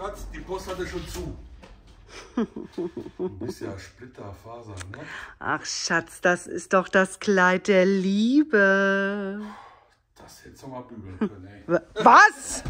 Platz, die Post hatte schon zu. Du bist ja Splitterfaser, ne? Ach Schatz, das ist doch das Kleid der Liebe. Das hättest du mal bügeln können, ey. Was?